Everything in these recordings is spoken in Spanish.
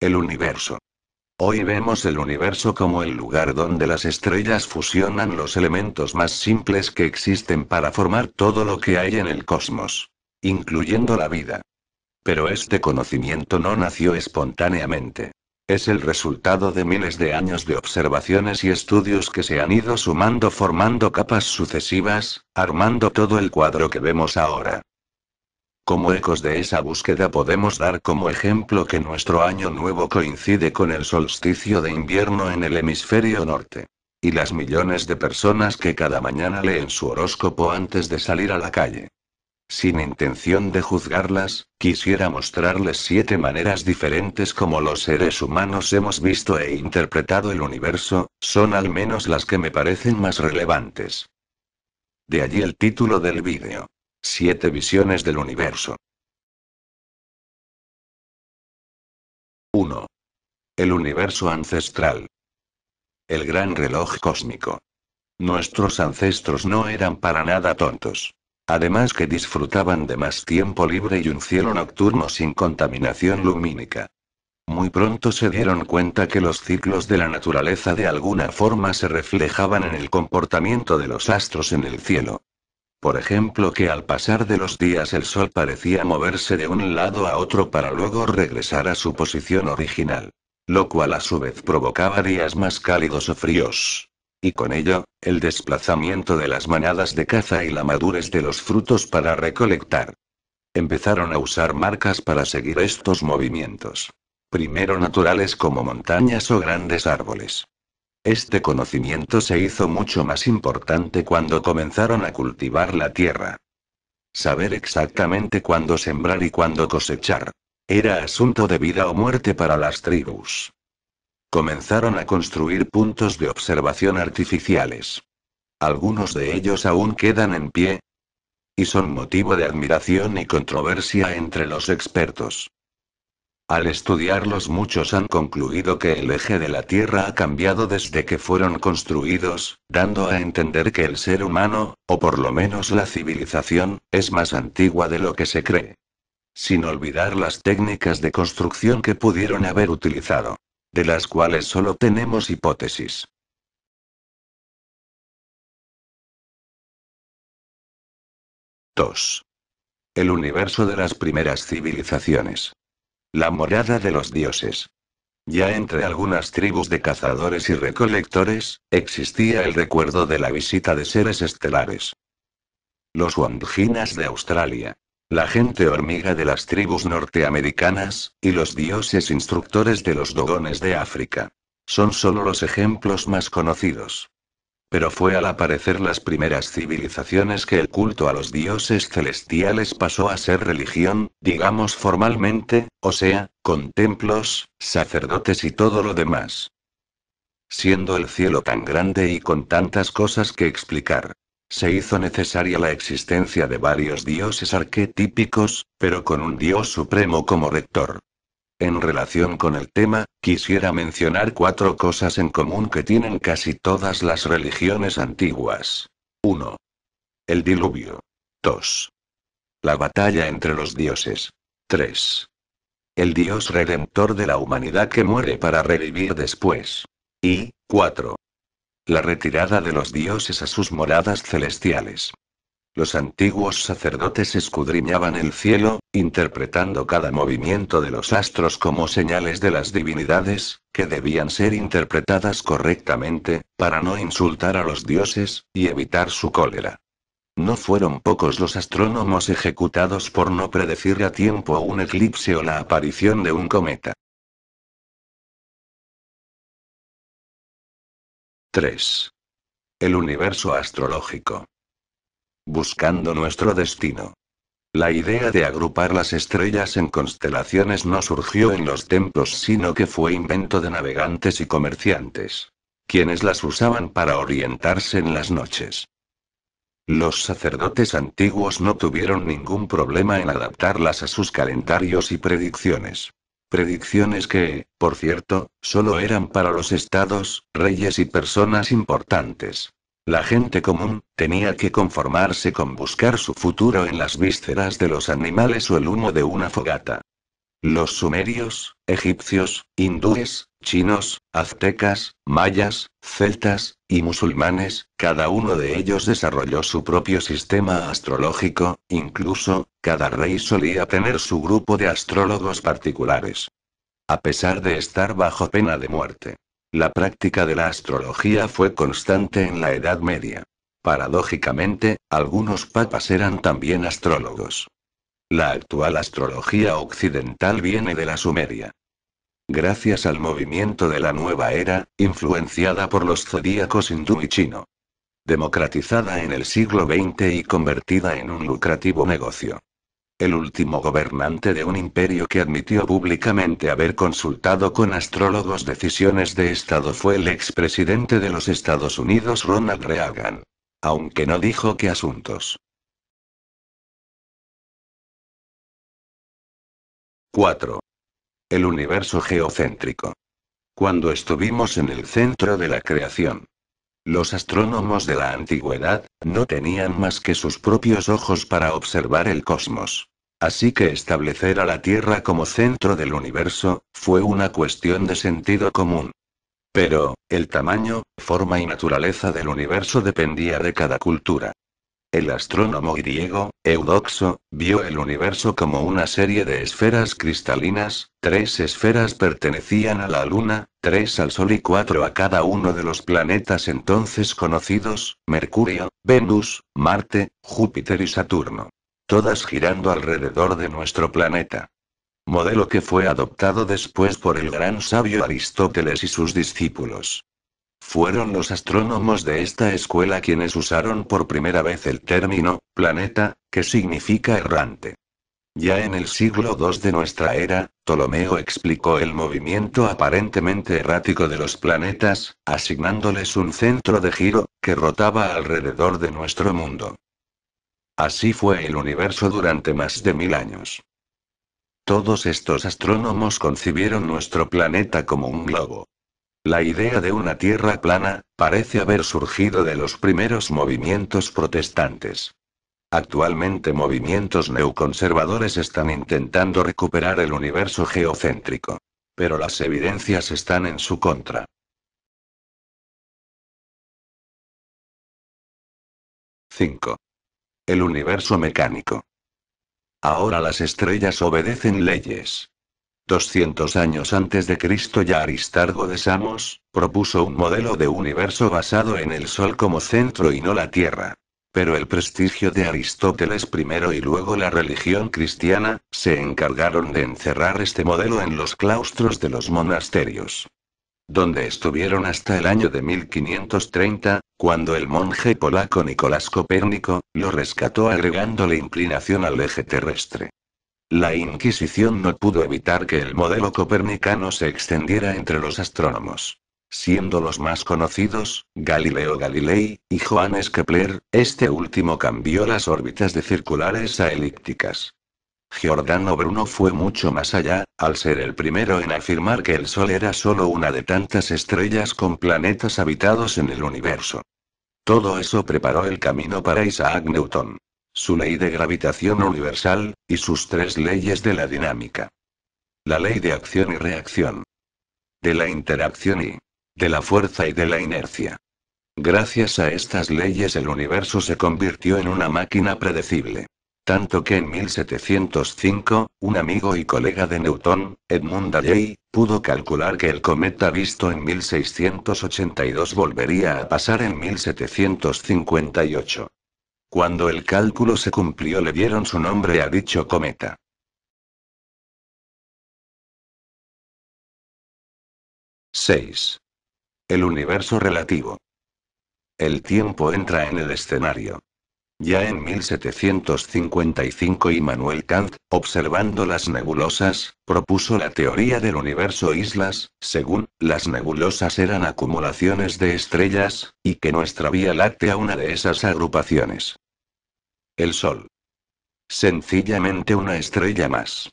El universo. Hoy vemos el universo como el lugar donde las estrellas fusionan los elementos más simples que existen para formar todo lo que hay en el cosmos, incluyendo la vida. Pero este conocimiento no nació espontáneamente. Es el resultado de miles de años de observaciones y estudios que se han ido sumando formando capas sucesivas, armando todo el cuadro que vemos ahora. Como ecos de esa búsqueda podemos dar como ejemplo que nuestro año nuevo coincide con el solsticio de invierno en el hemisferio norte. Y las millones de personas que cada mañana leen su horóscopo antes de salir a la calle. Sin intención de juzgarlas, quisiera mostrarles siete maneras diferentes como los seres humanos hemos visto e interpretado el universo, son al menos las que me parecen más relevantes. De allí el título del vídeo. Siete visiones del universo. 1. El universo ancestral. El gran reloj cósmico. Nuestros ancestros no eran para nada tontos. Además que disfrutaban de más tiempo libre y un cielo nocturno sin contaminación lumínica. Muy pronto se dieron cuenta que los ciclos de la naturaleza de alguna forma se reflejaban en el comportamiento de los astros en el cielo. Por ejemplo, que al pasar de los días el Sol parecía moverse de un lado a otro para luego regresar a su posición original, lo cual a su vez provocaba días más cálidos o fríos y con ello, el desplazamiento de las manadas de caza y la madurez de los frutos para recolectar. Empezaron a usar marcas para seguir estos movimientos. Primero naturales como montañas o grandes árboles. Este conocimiento se hizo mucho más importante cuando comenzaron a cultivar la tierra. Saber exactamente cuándo sembrar y cuándo cosechar. Era asunto de vida o muerte para las tribus. Comenzaron a construir puntos de observación artificiales. Algunos de ellos aún quedan en pie. Y son motivo de admiración y controversia entre los expertos. Al estudiarlos muchos han concluido que el eje de la Tierra ha cambiado desde que fueron construidos, dando a entender que el ser humano, o por lo menos la civilización, es más antigua de lo que se cree. Sin olvidar las técnicas de construcción que pudieron haber utilizado de las cuales solo tenemos hipótesis. 2. El universo de las primeras civilizaciones. La morada de los dioses. Ya entre algunas tribus de cazadores y recolectores, existía el recuerdo de la visita de seres estelares. Los Wandjinas de Australia, la gente hormiga de las tribus norteamericanas, y los dioses instructores de los dogones de África. Son solo los ejemplos más conocidos. Pero fue al aparecer las primeras civilizaciones que el culto a los dioses celestiales pasó a ser religión, digamos formalmente, o sea, con templos, sacerdotes y todo lo demás. Siendo el cielo tan grande y con tantas cosas que explicar, se hizo necesaria la existencia de varios dioses arquetípicos, pero con un dios supremo como rector. En relación con el tema, quisiera mencionar cuatro cosas en común que tienen casi todas las religiones antiguas. 1. El diluvio. 2. La batalla entre los dioses. 3. El dios redentor de la humanidad que muere para revivir después. Y 4 la retirada de los dioses a sus moradas celestiales. Los antiguos sacerdotes escudriñaban el cielo, interpretando cada movimiento de los astros como señales de las divinidades, que debían ser interpretadas correctamente, para no insultar a los dioses, y evitar su cólera. No fueron pocos los astrónomos ejecutados por no predecir a tiempo un eclipse o la aparición de un cometa. 3. El universo astrológico. Buscando nuestro destino. La idea de agrupar las estrellas en constelaciones no surgió en los templos, sino que fue invento de navegantes y comerciantes, quienes las usaban para orientarse en las noches. Los sacerdotes antiguos no tuvieron ningún problema en adaptarlas a sus calendarios y predicciones. Predicciones que, por cierto, solo eran para los estados, reyes y personas importantes. La gente común, tenía que conformarse con buscar su futuro en las vísceras de los animales o el humo de una fogata. Los sumerios, egipcios, hindúes, chinos, aztecas, mayas, celtas, y musulmanes, cada uno de ellos desarrolló su propio sistema astrológico, incluso, cada rey solía tener su grupo de astrólogos particulares. A pesar de estar bajo pena de muerte. La práctica de la astrología fue constante en la Edad Media. Paradójicamente, algunos papas eran también astrólogos. La actual astrología occidental viene de la Sumeria. Gracias al movimiento de la nueva era, influenciada por los zodíacos hindú y chino. Democratizada en el siglo XX y convertida en un lucrativo negocio el último gobernante de un imperio que admitió públicamente haber consultado con astrólogos decisiones de Estado fue el expresidente de los Estados Unidos Ronald Reagan. Aunque no dijo qué asuntos. 4. El universo geocéntrico. Cuando estuvimos en el centro de la creación. Los astrónomos de la antigüedad, no tenían más que sus propios ojos para observar el cosmos. Así que establecer a la Tierra como centro del universo, fue una cuestión de sentido común. Pero, el tamaño, forma y naturaleza del universo dependía de cada cultura. El astrónomo griego, Eudoxo, vio el universo como una serie de esferas cristalinas, tres esferas pertenecían a la Luna, tres al Sol y cuatro a cada uno de los planetas entonces conocidos, Mercurio, Venus, Marte, Júpiter y Saturno. Todas girando alrededor de nuestro planeta. Modelo que fue adoptado después por el gran sabio Aristóteles y sus discípulos. Fueron los astrónomos de esta escuela quienes usaron por primera vez el término, planeta, que significa errante. Ya en el siglo II de nuestra era, Ptolomeo explicó el movimiento aparentemente errático de los planetas, asignándoles un centro de giro, que rotaba alrededor de nuestro mundo. Así fue el universo durante más de mil años. Todos estos astrónomos concibieron nuestro planeta como un globo, la idea de una tierra plana, parece haber surgido de los primeros movimientos protestantes. Actualmente movimientos neoconservadores están intentando recuperar el universo geocéntrico. Pero las evidencias están en su contra. (5) El universo mecánico. Ahora las estrellas obedecen leyes, 200 años antes de Cristo ya Aristargo de Samos, propuso un modelo de universo basado en el Sol como centro y no la Tierra. Pero el prestigio de Aristóteles primero y luego la religión cristiana, se encargaron de encerrar este modelo en los claustros de los monasterios. Donde estuvieron hasta el año de 1530, cuando el monje polaco Nicolás Copérnico, lo rescató agregándole inclinación al eje terrestre. La Inquisición no pudo evitar que el modelo copernicano se extendiera entre los astrónomos. Siendo los más conocidos, Galileo Galilei, y Johannes Kepler, este último cambió las órbitas de circulares a elípticas. Giordano Bruno fue mucho más allá, al ser el primero en afirmar que el Sol era solo una de tantas estrellas con planetas habitados en el universo. Todo eso preparó el camino para Isaac Newton su ley de gravitación universal, y sus tres leyes de la dinámica. La ley de acción y reacción. De la interacción y. de la fuerza y de la inercia. Gracias a estas leyes el universo se convirtió en una máquina predecible. Tanto que en 1705, un amigo y colega de Newton, Edmund Halley, pudo calcular que el cometa visto en 1682 volvería a pasar en 1758. Cuando el cálculo se cumplió le dieron su nombre a dicho cometa. 6. El universo relativo. El tiempo entra en el escenario. Ya en 1755 Immanuel Kant, observando las nebulosas, propuso la teoría del universo islas, según, las nebulosas eran acumulaciones de estrellas, y que nuestra Vía Láctea una de esas agrupaciones. El Sol. Sencillamente una estrella más.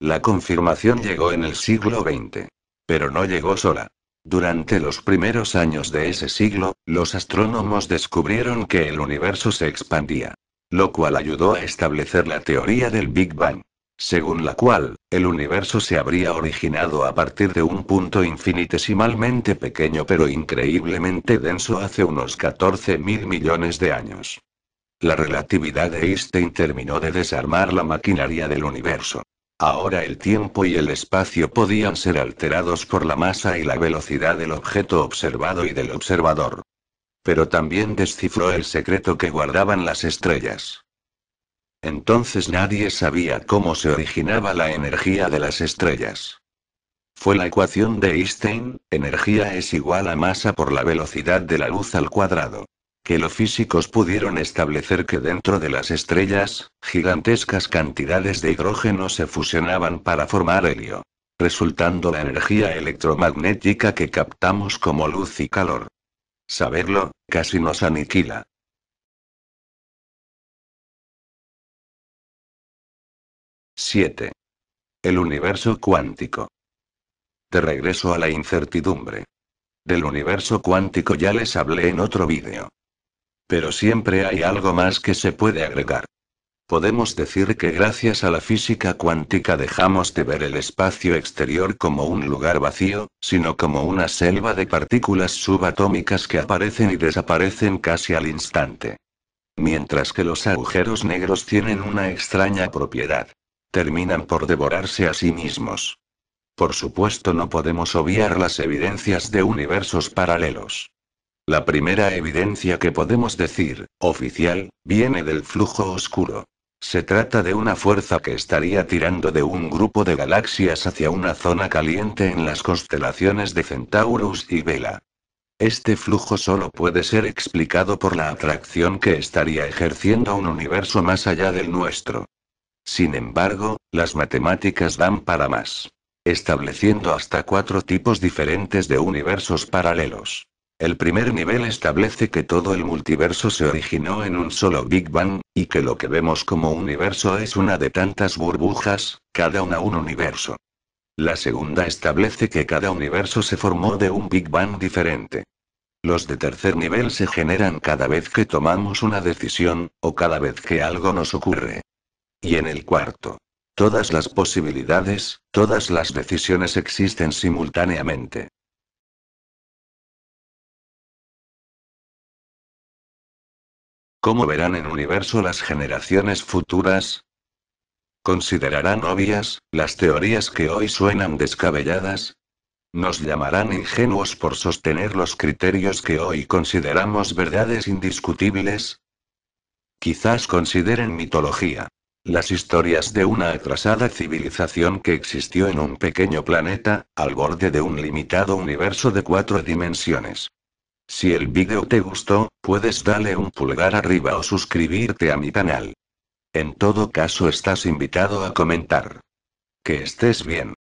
La confirmación llegó en el siglo XX. Pero no llegó sola. Durante los primeros años de ese siglo, los astrónomos descubrieron que el universo se expandía, lo cual ayudó a establecer la teoría del Big Bang, según la cual, el universo se habría originado a partir de un punto infinitesimalmente pequeño pero increíblemente denso hace unos 14 mil millones de años. La relatividad de Einstein terminó de desarmar la maquinaria del universo. Ahora el tiempo y el espacio podían ser alterados por la masa y la velocidad del objeto observado y del observador. Pero también descifró el secreto que guardaban las estrellas. Entonces nadie sabía cómo se originaba la energía de las estrellas. Fue la ecuación de Einstein, energía es igual a masa por la velocidad de la luz al cuadrado que los físicos pudieron establecer que dentro de las estrellas, gigantescas cantidades de hidrógeno se fusionaban para formar helio, resultando la energía electromagnética que captamos como luz y calor. Saberlo, casi nos aniquila. ¡7! El universo cuántico. De regreso a la incertidumbre. Del universo cuántico ya les hablé en otro vídeo. Pero siempre hay algo más que se puede agregar. Podemos decir que gracias a la física cuántica dejamos de ver el espacio exterior como un lugar vacío, sino como una selva de partículas subatómicas que aparecen y desaparecen casi al instante. Mientras que los agujeros negros tienen una extraña propiedad. Terminan por devorarse a sí mismos. Por supuesto no podemos obviar las evidencias de universos paralelos. La primera evidencia que podemos decir, oficial, viene del flujo oscuro. Se trata de una fuerza que estaría tirando de un grupo de galaxias hacia una zona caliente en las constelaciones de Centaurus y Vela. Este flujo solo puede ser explicado por la atracción que estaría ejerciendo un universo más allá del nuestro. Sin embargo, las matemáticas dan para más, estableciendo hasta cuatro tipos diferentes de universos paralelos. El primer nivel establece que todo el multiverso se originó en un solo Big Bang, y que lo que vemos como universo es una de tantas burbujas, cada una un universo. La segunda establece que cada universo se formó de un Big Bang diferente. Los de tercer nivel se generan cada vez que tomamos una decisión, o cada vez que algo nos ocurre. Y en el cuarto. Todas las posibilidades, todas las decisiones existen simultáneamente. ¿Cómo verán en universo las generaciones futuras? ¿Considerarán obvias las teorías que hoy suenan descabelladas? Nos llamarán ingenuos por sostener los criterios que hoy consideramos verdades indiscutibles. Quizás consideren mitología. Las historias de una atrasada civilización que existió en un pequeño planeta, al borde de un limitado universo de cuatro dimensiones. Si el vídeo te gustó, puedes darle un pulgar arriba o suscribirte a mi canal. En todo caso estás invitado a comentar. Que estés bien.